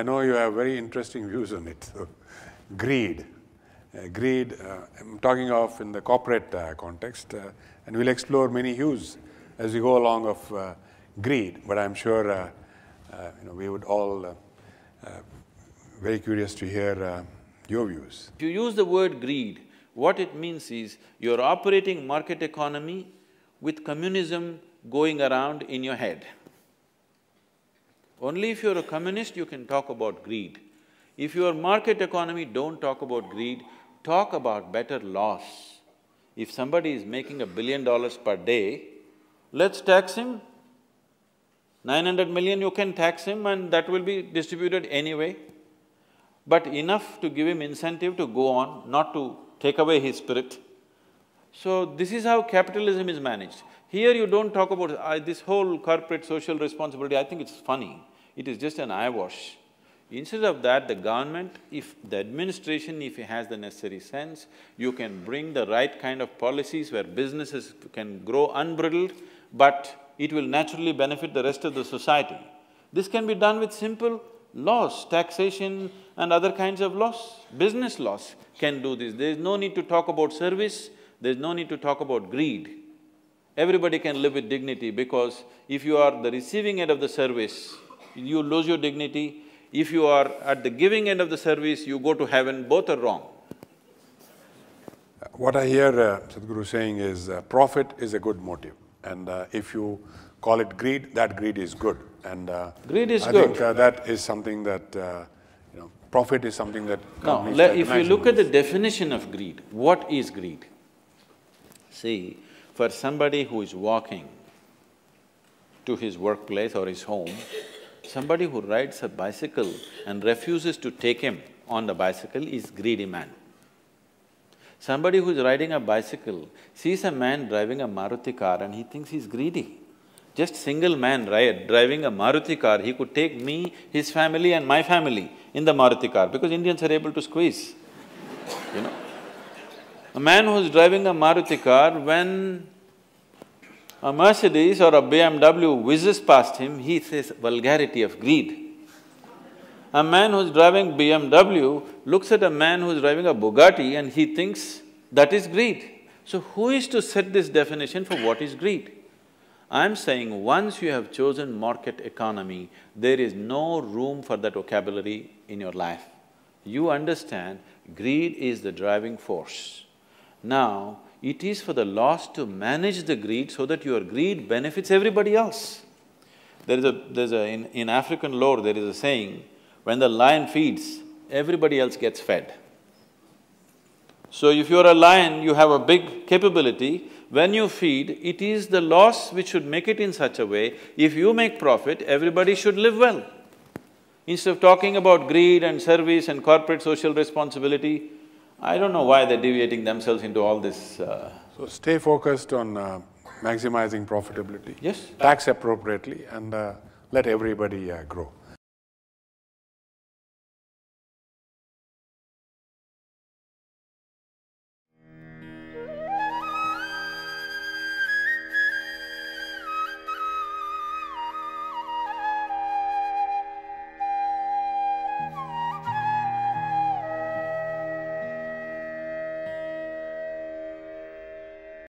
I know you have very interesting views on it. So, greed. Uh, greed, uh, I'm talking of in the corporate uh, context, uh, and we'll explore many hues as we go along of uh, greed. But I'm sure uh, you know, we would all very curious to hear your views. If you use the word greed, what it means is you're operating market economy with communism going around in your head. Only if you're a communist, you can talk about greed. If you're market economy, don't talk about greed, talk about better loss. If somebody is making a billion dollars per day, let's tax him. Nine hundred million you can tax him and that will be distributed anyway. But enough to give him incentive to go on, not to take away his spirit. So this is how capitalism is managed. Here you don't talk about uh, this whole corporate social responsibility, I think it's funny it is just an eyewash. Instead of that, the government, if the administration, if it has the necessary sense, you can bring the right kind of policies where businesses can grow unbridled, but it will naturally benefit the rest of the society. This can be done with simple laws, taxation and other kinds of laws. Business laws can do this. There is no need to talk about service, there is no need to talk about greed. Everybody can live with dignity because if you are the receiving end of the service, you lose your dignity. If you are at the giving end of the service, you go to heaven, both are wrong. Uh, what I hear uh, Sadhguru saying is uh, profit is a good motive. And uh, if you call it greed, that greed is good. And uh, greed is I good. think uh, that is something that, uh, you know, profit is something that. Now, if you look at the definition of greed, what is greed? See, for somebody who is walking to his workplace or his home, Somebody who rides a bicycle and refuses to take him on the bicycle is greedy man. Somebody who's riding a bicycle sees a man driving a Maruti car and he thinks he's greedy. Just single man driving a Maruti car, he could take me, his family and my family in the Maruti car because Indians are able to squeeze, you know. A man who's driving a Maruti car, when a Mercedes or a BMW whizzes past him, he says vulgarity of greed. A man who's driving BMW looks at a man who's driving a Bugatti and he thinks that is greed. So who is to set this definition for what is greed? I'm saying once you have chosen market economy, there is no room for that vocabulary in your life. You understand greed is the driving force. Now, it is for the loss to manage the greed so that your greed benefits everybody else. There is a… there's a… in, in African lore, there is a saying, when the lion feeds, everybody else gets fed. So if you're a lion, you have a big capability, when you feed, it is the loss which should make it in such a way, if you make profit, everybody should live well. Instead of talking about greed and service and corporate social responsibility, I don't know why they're deviating themselves into all this uh... So stay focused on uh, maximizing profitability. Yes. Tax appropriately and uh, let everybody uh, grow.